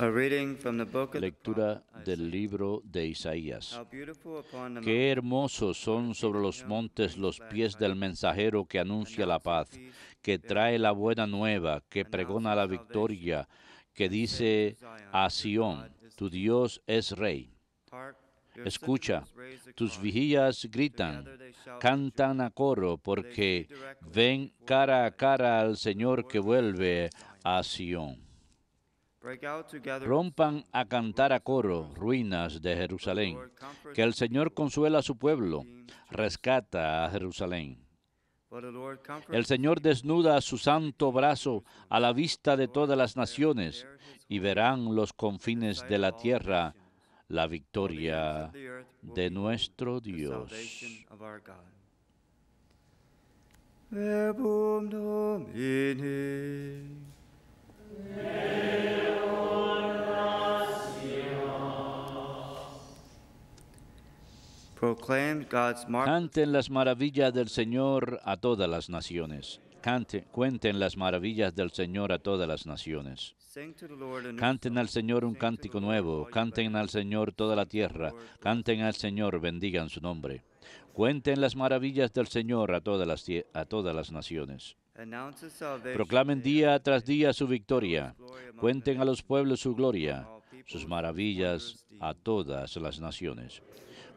Lectura del libro de Isaías. Qué hermosos son sobre los montes los pies del mensajero que anuncia la paz, que trae la buena nueva, que pregona la victoria, que dice a Sión, tu Dios es rey. Escucha, tus vigías gritan, cantan a coro, porque ven cara a cara al Señor que vuelve a Sion. Rompan a cantar a coro, ruinas de Jerusalén. Que el Señor consuela a su pueblo, rescata a Jerusalén. El Señor desnuda su santo brazo a la vista de todas las naciones y verán los confines de la tierra la victoria de nuestro Dios. Canten las maravillas del Señor a todas las naciones. Cante, cuenten las maravillas del Señor a todas las naciones. Canten al Señor un cántico nuevo, canten al Señor toda la tierra, canten al Señor, bendigan su nombre. Cuenten las maravillas del Señor a todas a todas las naciones. Proclamen día tras día su victoria. Cuenten a los pueblos su gloria, sus maravillas a todas las naciones.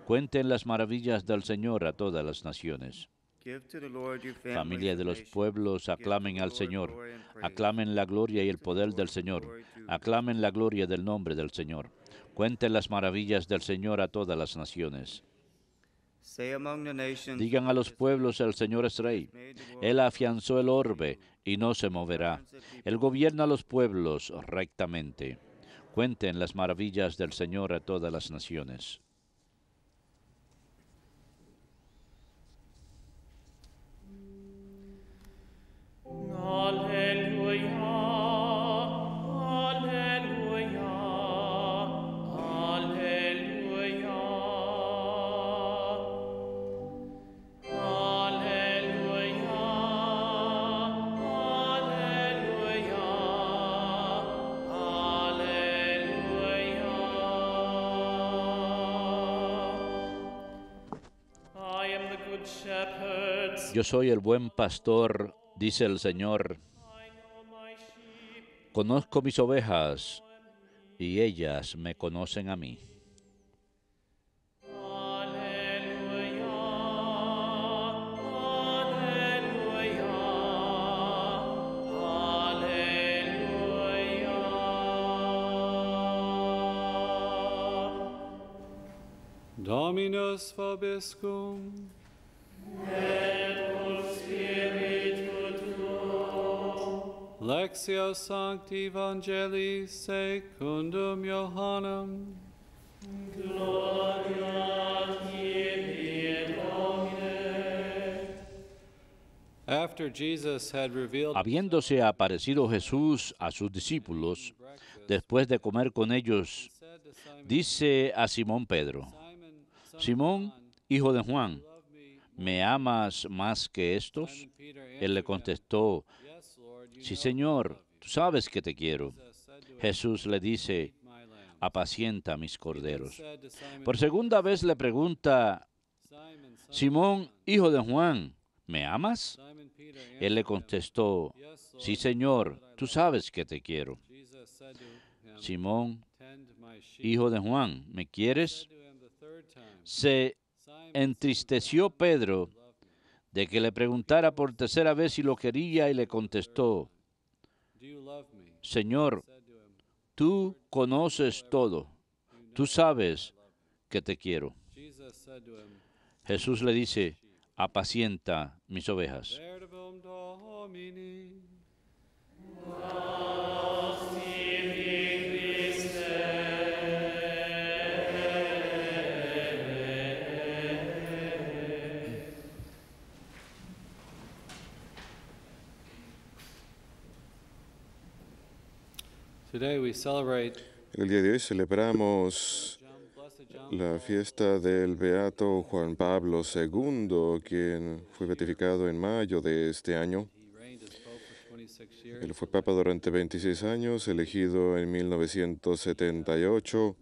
Cuenten las maravillas del Señor a todas las naciones. Familia de los pueblos, aclamen al Señor, aclamen la gloria y el poder del Señor, aclamen la gloria del nombre del Señor. Cuenten las maravillas del Señor a todas las naciones. Digan a los pueblos, el Señor es rey. Él afianzó el orbe y no se moverá. Él gobierna a los pueblos rectamente. Cuenten las maravillas del Señor a todas las naciones. Yo soy el buen pastor, dice el Señor. Conozco mis ovejas y ellas me conocen a mí. Dominus Fabescum. Lexio Sancti Evangelii secundum Johannem. Gloria tibi, Domine. After Habiéndose aparecido Jesús a sus discípulos, después de comer con ellos, dice a Simón Pedro, Simón, hijo de Juan, ¿me amas más que estos? Él le contestó, sí Señor, tú sabes que te quiero. Jesús le dice, apacienta mis corderos. Por segunda vez le pregunta, Simón, hijo de Juan, ¿me amas? Él le contestó, sí Señor, tú sabes que te quiero. Simón, hijo de Juan, ¿me quieres? Se entristeció Pedro de que le preguntara por tercera vez si lo quería y le contestó, Señor, tú conoces todo, tú sabes que te quiero. Jesús le dice, apacienta mis ovejas. El día de hoy celebramos la fiesta del Beato Juan Pablo II, quien fue beatificado en mayo de este año. Él fue papa durante 26 años, elegido en 1978.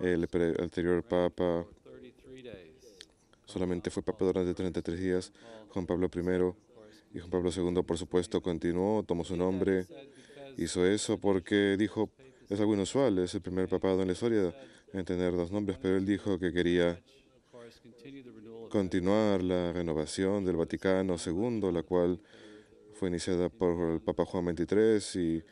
El anterior papa solamente fue papa durante 33 días. Juan Pablo I y Juan Pablo II, por supuesto, continuó, tomó su nombre hizo eso porque dijo, es algo inusual, es el primer papado en la historia en tener dos nombres, pero él dijo que quería continuar la renovación del Vaticano II, la cual fue iniciada por el Papa Juan XXIII y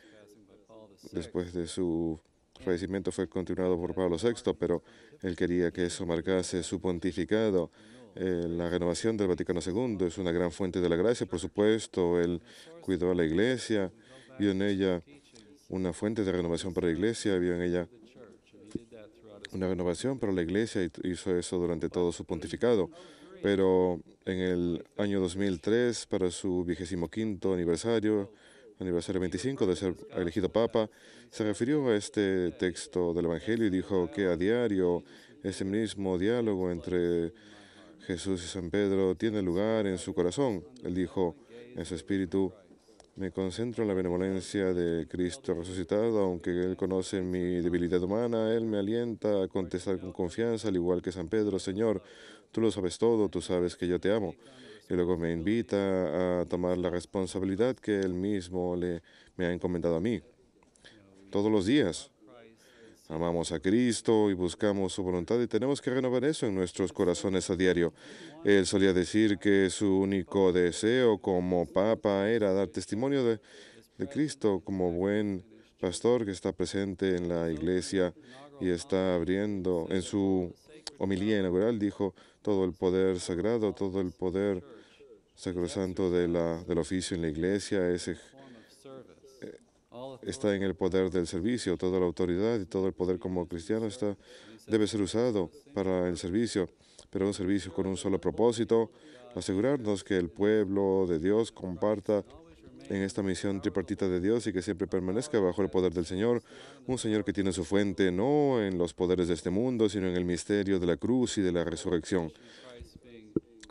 después de su fallecimiento fue continuado por Pablo VI, pero él quería que eso marcase su pontificado. Eh, la renovación del Vaticano II es una gran fuente de la gracia, por supuesto, él cuidó a la Iglesia Vio en ella una fuente de renovación para la iglesia, vio en ella una renovación para la iglesia y hizo eso durante todo su pontificado. Pero en el año 2003, para su vigésimo quinto aniversario, aniversario 25 de ser elegido papa, se refirió a este texto del Evangelio y dijo que a diario ese mismo diálogo entre Jesús y San Pedro tiene lugar en su corazón. Él dijo en su espíritu, me concentro en la benevolencia de Cristo resucitado, aunque Él conoce mi debilidad humana, Él me alienta a contestar con confianza, al igual que San Pedro, Señor, tú lo sabes todo, tú sabes que yo te amo. Y luego me invita a tomar la responsabilidad que Él mismo le, me ha encomendado a mí, todos los días amamos a Cristo y buscamos su voluntad y tenemos que renovar eso en nuestros corazones a diario. Él solía decir que su único deseo como papa era dar testimonio de, Cristo como buen pastor que está presente en la iglesia y está abriendo en su homilía inaugural, dijo, todo el poder sagrado, todo el poder sacrosanto de la, del oficio en la iglesia es está en el poder del servicio, toda la autoridad y todo el poder como cristiano está, debe ser usado para el servicio, pero un servicio con un solo propósito, asegurarnos que el pueblo de Dios comparta en esta misión tripartita de Dios y que siempre permanezca bajo el poder del Señor, un Señor que tiene su fuente no en los poderes de este mundo, sino en el misterio de la cruz y de la resurrección.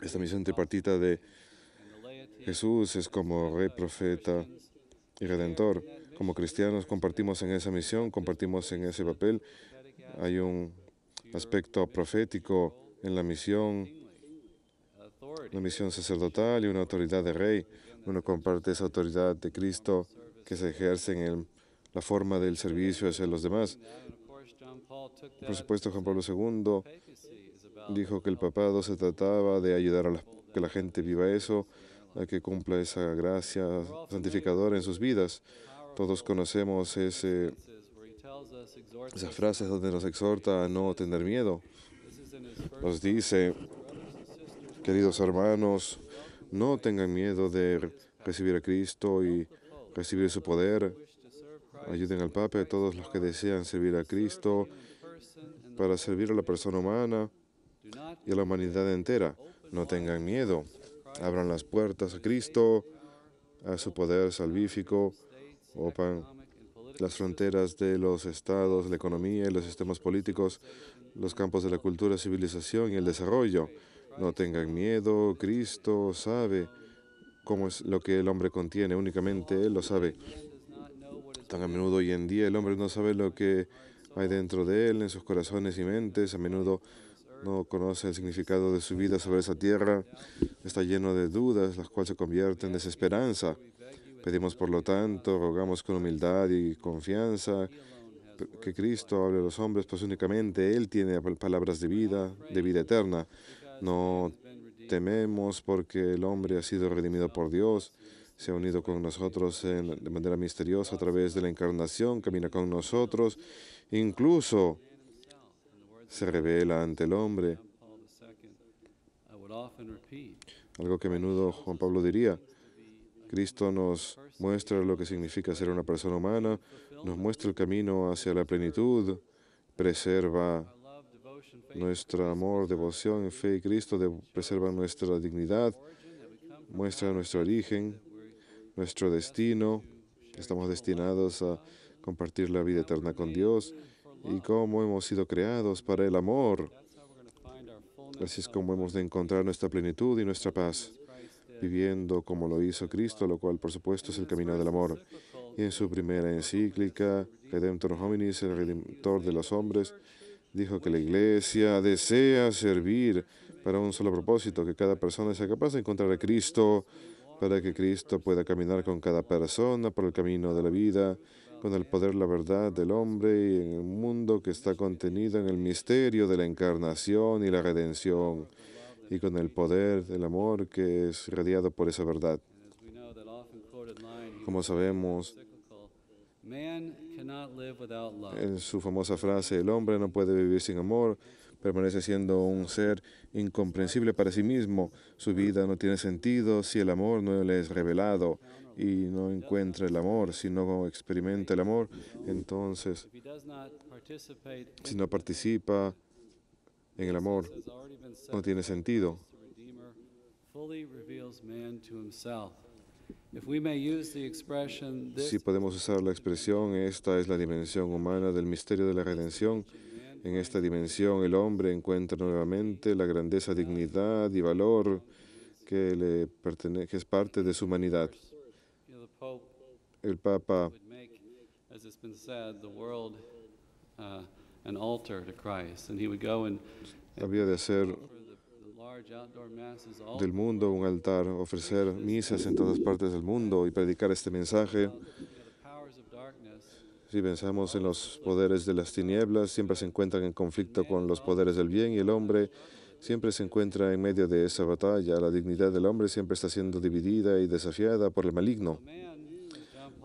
Esta misión tripartita de Jesús es como rey, profeta y redentor como cristianos compartimos en esa misión, compartimos en ese papel. Hay un aspecto profético en la misión, una misión sacerdotal y una autoridad de rey. Uno comparte esa autoridad de Cristo que se ejerce en la forma del servicio hacia los demás. Por supuesto, Juan Pablo II dijo que el papado se trataba de ayudar a que la gente viva eso, a que cumpla esa gracia santificadora en sus vidas. Todos conocemos ese, esas frases donde nos exhorta a no tener miedo. Nos dice, queridos hermanos, no tengan miedo de recibir a Cristo y recibir su poder. Ayuden al Papa a todos los que desean servir a Cristo para servir a la persona humana y a la humanidad entera. No tengan miedo. Abran las puertas a Cristo, a su poder salvífico OPAN, las fronteras de los estados, la economía los sistemas políticos, los campos de la cultura, civilización y el desarrollo. No tengan miedo, Cristo sabe cómo es lo que el hombre contiene, únicamente Él lo sabe. Tan a menudo hoy en día el hombre no sabe lo que hay dentro de él, en sus corazones y mentes, a menudo no conoce el significado de su vida sobre esa tierra, está lleno de dudas, las cuales se convierten en desesperanza. Pedimos, por lo tanto, rogamos con humildad y confianza que Cristo hable a los hombres, pues únicamente Él tiene palabras de vida, de vida eterna. No tememos porque el hombre ha sido redimido por Dios, se ha unido con nosotros de manera misteriosa a través de la encarnación, camina con nosotros, incluso se revela ante el hombre. Algo que a menudo Juan Pablo diría, Cristo nos muestra lo que significa ser una persona humana, nos muestra el camino hacia la plenitud, preserva nuestro amor, devoción, fe y Cristo, preserva nuestra dignidad, muestra nuestro origen, nuestro destino. Estamos destinados a compartir la vida eterna con Dios y cómo hemos sido creados para el amor. Así es como hemos de encontrar nuestra plenitud y nuestra paz viviendo como lo hizo Cristo, lo cual por supuesto es el camino del amor. Y en su primera encíclica, Redemptor Hominis, el Redentor de los hombres, dijo que la Iglesia desea servir para un solo propósito, que cada persona sea capaz de encontrar a Cristo, para que Cristo pueda caminar con cada persona por el camino de la vida, con el poder, la verdad del hombre y en el mundo que está contenido en el misterio de la encarnación y la redención y con el poder del amor que es radiado por esa verdad. Como sabemos, en su famosa frase, el hombre no puede vivir sin amor, permanece siendo un ser incomprensible para sí mismo. Su vida no tiene sentido si el amor no le es revelado y no encuentra el amor, si no experimenta el amor, entonces, si no participa en el amor no tiene sentido. Si podemos usar la expresión, esta es la dimensión humana del misterio de la redención. En esta dimensión el hombre encuentra nuevamente la grandeza, dignidad y valor que, le pertenece, que es parte de su humanidad. El Papa había de hacer del mundo un altar, ofrecer misas en todas partes del mundo y predicar este mensaje. Si pensamos en los poderes de las tinieblas, siempre se encuentran en conflicto con los poderes del bien y el hombre siempre se encuentra en medio de esa batalla. La dignidad del hombre siempre está siendo dividida y desafiada por el maligno.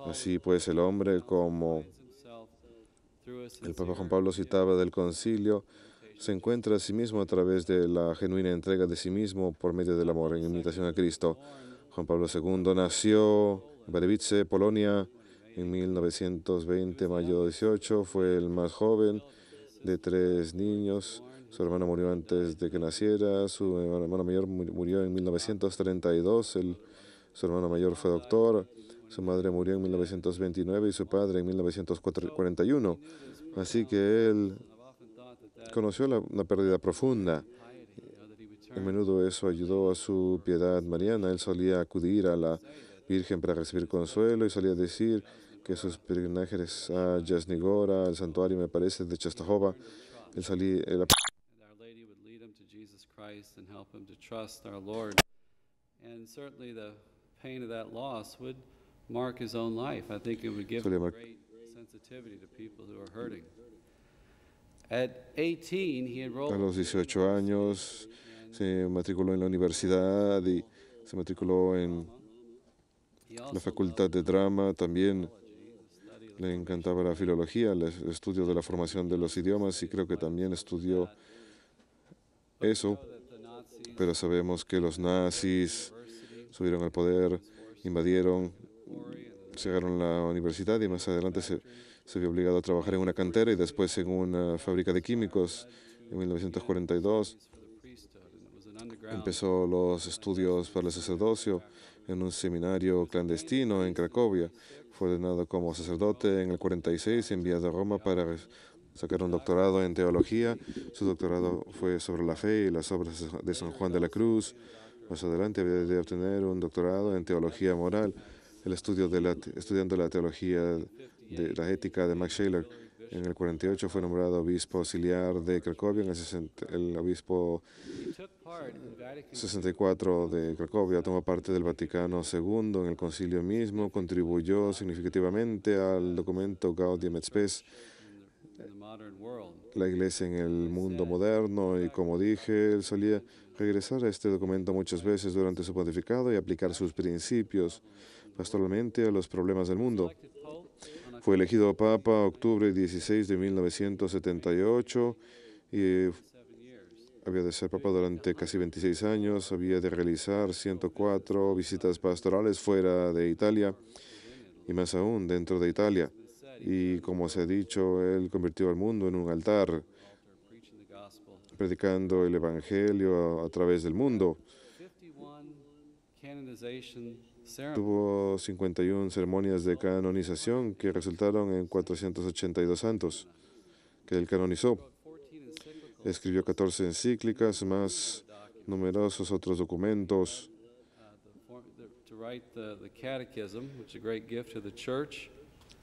Así pues, el hombre como el Papa Juan Pablo citaba del concilio, se encuentra a sí mismo a través de la genuina entrega de sí mismo por medio del amor, en imitación a Cristo. Juan Pablo II nació en Barevice, Polonia, en 1920, mayo 18. Fue el más joven de tres niños. Su hermano murió antes de que naciera. Su hermano mayor murió en 1932. su hermano mayor fue doctor. Su madre murió en 1929 y su padre en 1941. Así que él conoció la, pérdida profunda. A menudo eso ayudó a su piedad mariana. Él solía acudir a la Virgen para recibir consuelo y solía decir que sus peregrinajes a Yasnigora, al santuario, me parece, de Chastahova, él solía... A los 18 años se matriculó en la universidad y se matriculó en la facultad de drama. También le encantaba la filología, el estudio de la formación de los idiomas y creo que también estudió eso. Pero sabemos que los nazis subieron al poder, invadieron llegaron a la universidad y más adelante se, se vio obligado a trabajar en una cantera y después en una fábrica de químicos en 1942. Empezó los estudios para el sacerdocio en un seminario clandestino en Cracovia. Fue ordenado como sacerdote en el 46 y enviado a Roma para sacar un doctorado en teología. Su doctorado fue sobre la fe y las obras de San Juan de la Cruz. Más adelante había de obtener un doctorado en teología moral el estudio de la, estudiando la teología de la ética de Max Scheler. En el 48 fue nombrado obispo auxiliar de Cracovia, en el, el obispo 64 de Cracovia tomó parte del Vaticano II en el concilio mismo, contribuyó significativamente al documento Gaudium et Spes, la iglesia en el mundo moderno, y como dije, él solía regresar a este documento muchas veces durante su pontificado y aplicar sus principios pastoralmente a los problemas del mundo. Fue elegido Papa octubre 16 de 1978 y eh, había de ser Papa durante casi 26 años, había de realizar 104 visitas pastorales fuera de Italia y más aún dentro de Italia. Y como se ha dicho, él convirtió al mundo en un altar, predicando el Evangelio a, a través del mundo. Tuvo 51 ceremonias de canonización que resultaron en 482 santos que él canonizó. Escribió 14 encíclicas, más numerosos otros documentos.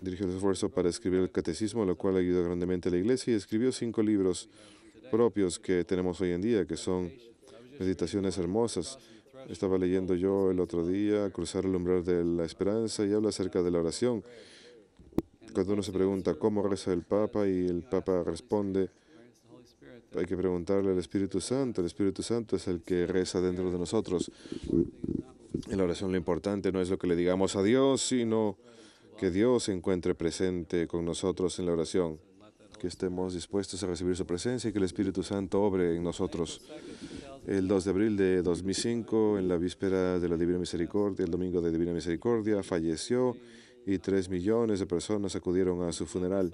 Dirigió el esfuerzo para escribir el catecismo, lo cual ayudó grandemente a la iglesia y escribió cinco libros propios que tenemos hoy en día, que son meditaciones hermosas, estaba leyendo yo el otro día, Cruzar el umbral de la esperanza, y habla acerca de la oración. Cuando uno se pregunta cómo reza el Papa y el Papa responde, hay que preguntarle al Espíritu Santo. El Espíritu Santo es el que reza dentro de nosotros. En la oración lo importante no es lo que le digamos a Dios, sino que Dios se encuentre presente con nosotros en la oración, que estemos dispuestos a recibir su presencia y que el Espíritu Santo obre en nosotros el 2 de abril de 2005, en la víspera de la Divina Misericordia, el domingo de Divina Misericordia, falleció y tres millones de personas acudieron a su funeral.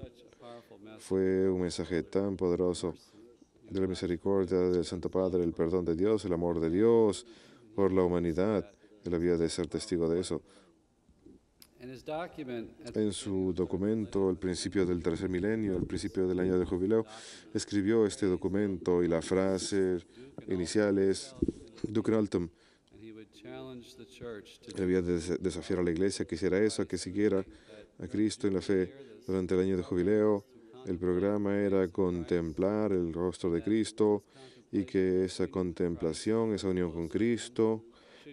Fue un mensaje tan poderoso de la misericordia del Santo Padre, el perdón de Dios, el amor de Dios por la humanidad. Él había de ser testigo de eso. En su documento, El principio del tercer milenio, el principio del año de jubileo, escribió este documento y la frase inicial es Duke Naltum. había desafiar a la iglesia que hiciera eso, que siguiera a Cristo en la fe. Durante el año de jubileo, el programa era contemplar el rostro de Cristo y que esa contemplación, esa unión con Cristo,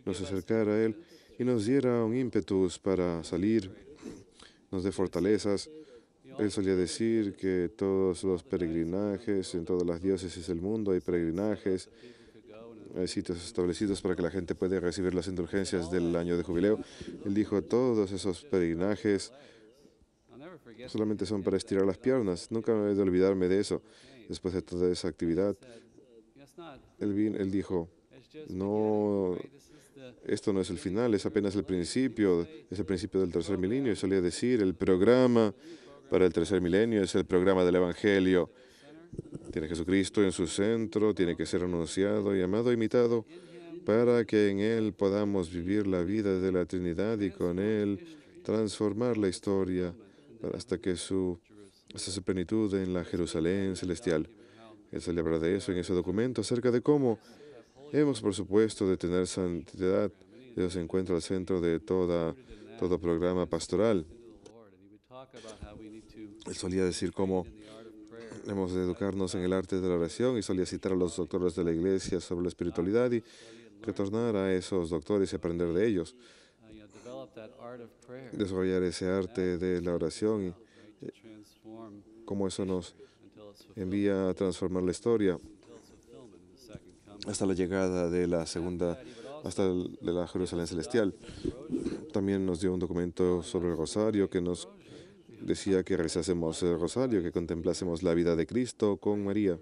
nos acercara a Él y nos diera un ímpetus para salir, nos dé fortalezas. Él solía decir que todos los peregrinajes en todas las diócesis del mundo hay peregrinajes, hay sitios establecidos para que la gente pueda recibir las indulgencias del año de jubileo. Él dijo, todos esos peregrinajes solamente son para estirar las piernas. Nunca me he de olvidarme de eso. Después de toda esa actividad, él, él dijo, no esto no es el final, es apenas el principio, es el principio del tercer milenio. Y solía decir, el programa para el tercer milenio es el programa del Evangelio. Tiene a Jesucristo en su centro, tiene que ser anunciado y amado, imitado, para que en Él podamos vivir la vida de la Trinidad y con Él transformar la historia hasta que su, plenitud en la Jerusalén celestial. Él se habla de eso en ese documento acerca de cómo Hemos, por supuesto, de tener santidad. Dios se encuentra al centro de toda, todo programa pastoral. Él solía decir cómo hemos de educarnos en el arte de la oración y solía citar a los doctores de la iglesia sobre la espiritualidad y retornar a esos doctores y aprender de ellos. Desarrollar ese arte de la oración y eh, cómo eso nos envía a transformar la historia hasta la llegada de la segunda, hasta de la Jerusalén celestial. También nos dio un documento sobre el rosario que nos decía que rezásemos el rosario, que contemplásemos la vida de Cristo con María,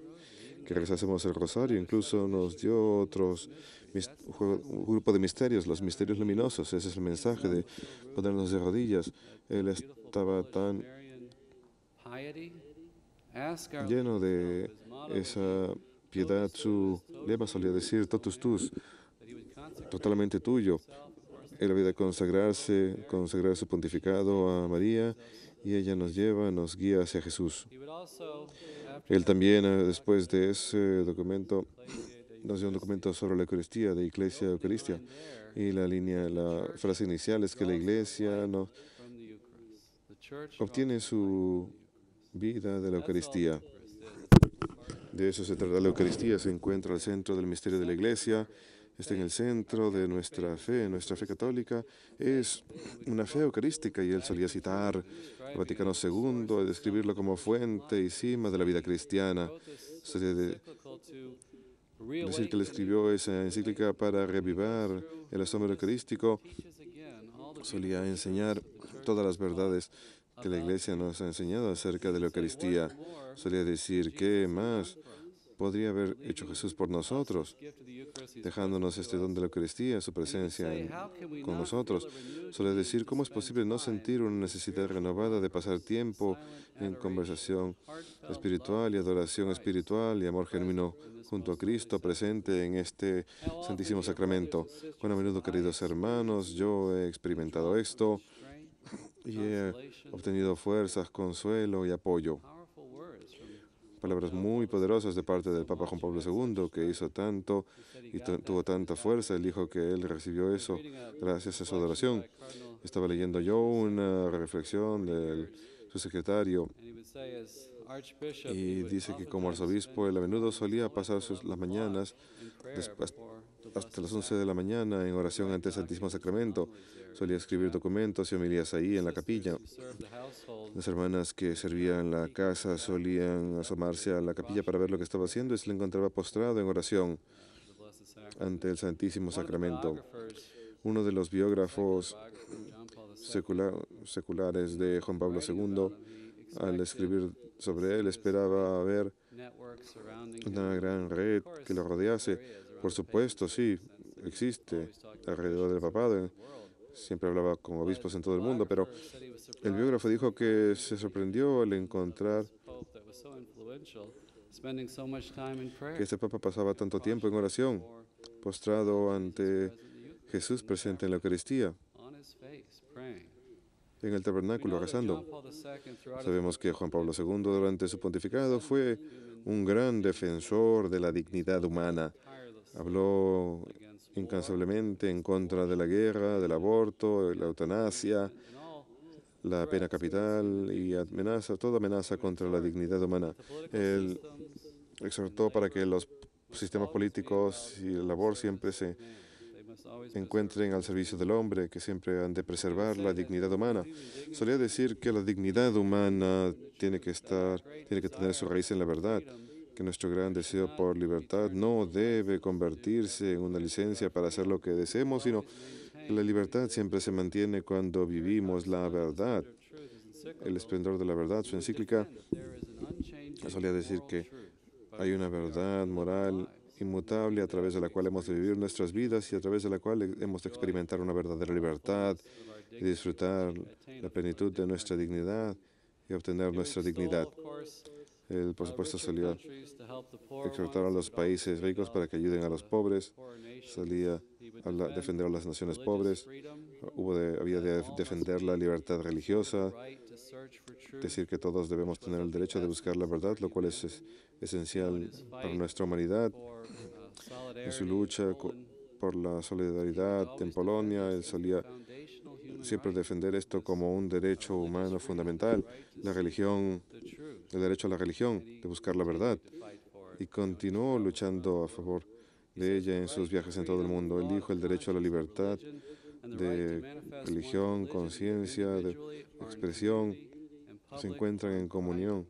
que rezásemos el rosario. Incluso nos dio otros grupo de misterios, los misterios luminosos. Ese es el mensaje de ponernos de rodillas. Él estaba tan lleno de esa piedad su lema solía decir, totus tus, totalmente tuyo. Él había de consagrarse, consagrar su pontificado a María y ella nos lleva, nos guía hacia Jesús. Él también, eh, después de ese documento, nos dio un documento sobre la Eucaristía, de Iglesia Eucaristía. Y la línea, la frase inicial es que la Iglesia obtiene su vida de la Eucaristía. De eso se trata la Eucaristía, se encuentra al centro del misterio de la Iglesia, está en el centro de nuestra fe. Nuestra fe católica es una fe eucarística y él solía citar Vaticano II, y describirlo como fuente y cima de la vida cristiana. es decir que él escribió esa encíclica para revivir el asombro eucarístico. Solía enseñar todas las verdades que la Iglesia nos ha enseñado acerca de la Eucaristía. Solía decir, ¿qué más podría haber hecho Jesús por nosotros, dejándonos este don de la Eucaristía, su presencia con nosotros? Solía decir, ¿cómo es posible no sentir una necesidad renovada de pasar tiempo en conversación espiritual y adoración espiritual y amor genuino junto a Cristo presente en este Santísimo Sacramento? Bueno, a menudo, queridos hermanos, yo he experimentado esto y he obtenido fuerzas, consuelo y apoyo. Palabras muy poderosas de parte del Papa Juan Pablo II, que hizo tanto y tuvo tanta fuerza. Él dijo que él recibió eso gracias a su adoración. Estaba leyendo yo una reflexión de su secretario y dice que como arzobispo él a menudo solía pasar las mañanas hasta las 11 de la mañana en oración ante el Santísimo Sacramento. Solía escribir documentos y homilías ahí en la capilla. Las hermanas que servían la casa solían asomarse a la capilla para ver lo que estaba haciendo y se le encontraba postrado en oración ante el Santísimo Sacramento. Uno de los biógrafos seculares de Juan Pablo II, al escribir sobre él, esperaba ver una gran red que lo rodease, por supuesto, sí, existe alrededor del papado. Siempre hablaba con obispos en todo el mundo, pero el biógrafo dijo que se sorprendió al encontrar que este papa pasaba tanto tiempo en oración, postrado ante Jesús presente en la Eucaristía, en el tabernáculo rezando. Sabemos que Juan Pablo II durante su pontificado fue un gran defensor de la dignidad humana Habló incansablemente en contra de la guerra, del aborto, la eutanasia, la pena capital y amenaza, toda amenaza contra la dignidad humana. Él exhortó para que los sistemas políticos y la labor siempre se encuentren al servicio del hombre, que siempre han de preservar la dignidad humana. Solía decir que la dignidad humana tiene que estar, tiene que tener su raíz en la verdad que nuestro gran deseo por libertad no debe convertirse en una licencia para hacer lo que deseemos, sino que la libertad siempre se mantiene cuando vivimos la verdad. El esplendor de la verdad, su encíclica, solía decir que hay una verdad moral inmutable a través de la cual hemos de vivir nuestras vidas y a través de la cual hemos de experimentar una verdadera libertad y disfrutar la plenitud de nuestra dignidad y obtener nuestra dignidad. El supuesto salía exhortar a los países ricos para que ayuden a los pobres, salía a defender a las naciones pobres, Hubo había de defender la libertad religiosa, decir que todos debemos tener el derecho de buscar la verdad, lo cual es, esencial para nuestra humanidad. En su lucha por la solidaridad en Polonia, él solía siempre defender esto como un derecho humano fundamental. La religión el derecho a la religión, de buscar la verdad, y continuó luchando a favor de ella en sus viajes en todo el mundo. Él dijo el derecho a la libertad de religión, conciencia, de expresión, se encuentran en comunión,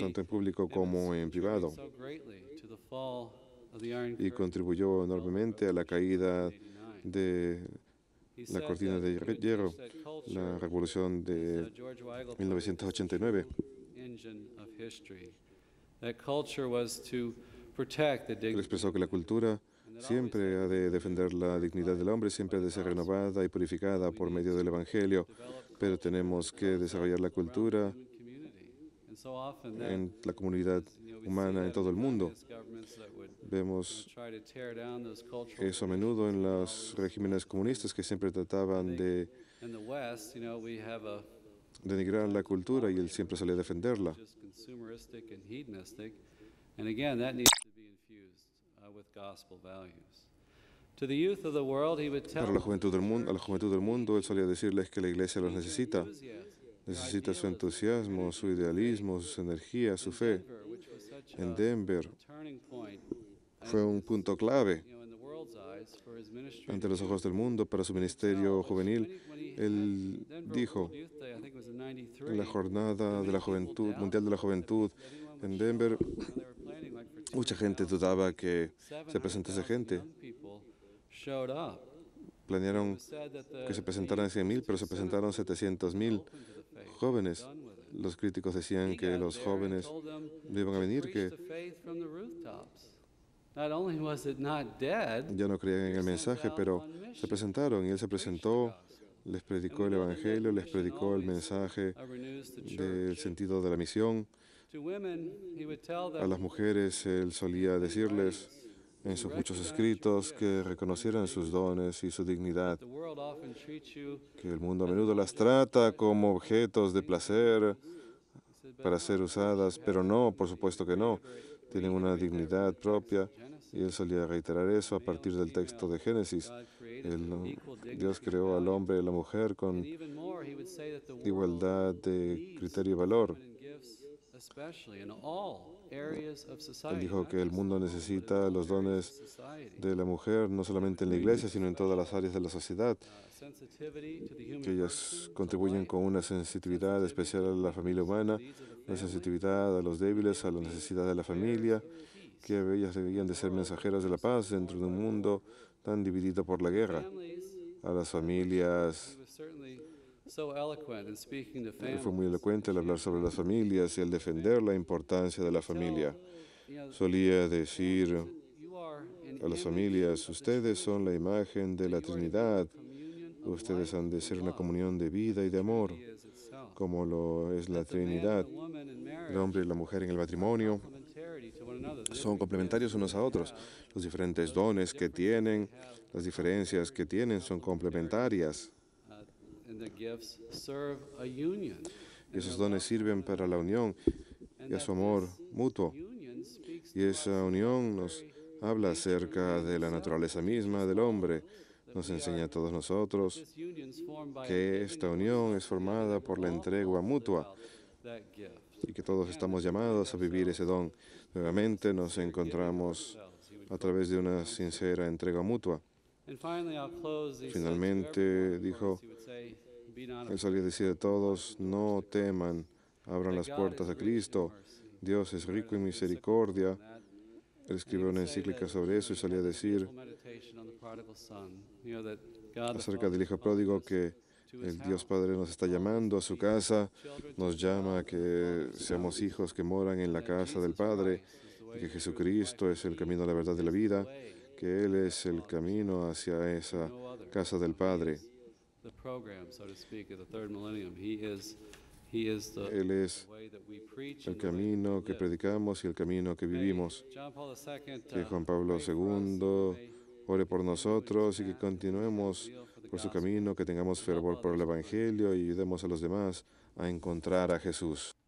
tanto en público como en privado, y contribuyó enormemente a la caída de la cortina de hierro, la revolución de 1989. Él expresó que la cultura siempre ha de defender la dignidad del hombre, siempre ha de ser renovada y purificada por medio del Evangelio, pero tenemos que desarrollar la cultura en la comunidad humana en todo el mundo. Vemos eso a menudo en los regímenes comunistas que siempre trataban de denigrar la cultura y él siempre salía a defenderla. Para la juventud del mundo, a la juventud del mundo, él solía decirles que la iglesia los necesita Necesita su entusiasmo, su idealismo, su energía, su fe. En Denver fue un punto clave ante los ojos del mundo para su ministerio juvenil. Él dijo en la jornada de la juventud, mundial de la juventud en Denver, mucha gente dudaba que se presentase gente. Planearon que se presentaran 100.000, pero se presentaron 700.000 jóvenes. Los críticos decían que los jóvenes iban a venir, que ya no creían en el mensaje, pero se presentaron y él se presentó, les predicó el Evangelio, les predicó el mensaje del sentido de la misión. A las mujeres él solía decirles, en sus muchos escritos que reconocieran sus dones y su dignidad, que el mundo a menudo las trata como objetos de placer para ser usadas, pero no, por supuesto que no, tienen una dignidad propia y él solía reiterar eso a partir del texto de Génesis. Dios creó al hombre y a la mujer con igualdad de criterio y valor. Él dijo que el mundo necesita los dones de la mujer, no solamente en la iglesia, sino en todas las áreas de la sociedad, uh, que ellas contribuyen con una sensitividad especial a la familia humana, una sensitividad a los débiles, a la necesidad de la familia, que ellas debían de ser mensajeras de la paz dentro de un mundo tan dividido por la guerra. A las familias fue muy elocuente al hablar sobre las familias y al defender la importancia de la familia. Solía decir a las familias, ustedes son la imagen de la Trinidad, ustedes han de ser una comunión de vida y de amor, como lo es la Trinidad. El hombre y la mujer en el matrimonio son complementarios unos a otros. Los diferentes dones que tienen, las diferencias que tienen son complementarias. Y esos dones sirven para la unión y a su amor mutuo. Y esa unión nos habla acerca de la naturaleza misma del hombre. Nos enseña a todos nosotros que esta unión es formada por la entrega mutua y que todos estamos llamados a vivir ese don. Nuevamente nos encontramos a través de una sincera entrega mutua. Finalmente dijo él solía decir a todos, no teman, abran las puertas a Cristo. Dios es rico en misericordia. Él escribió una encíclica sobre eso y solía decir acerca del Hijo Pródigo que el Dios Padre nos está llamando a su casa, nos llama a que seamos hijos que moran en la casa del Padre, que Jesucristo es el camino a la verdad de la vida, que Él es el camino hacia esa casa del Padre. Él es el camino que predicamos y el camino que vivimos. Que uh, Juan Pablo II ore por nosotros y que continuemos por su camino, que tengamos fervor por el uh, Evangelio y ayudemos a los demás a encontrar a Jesús.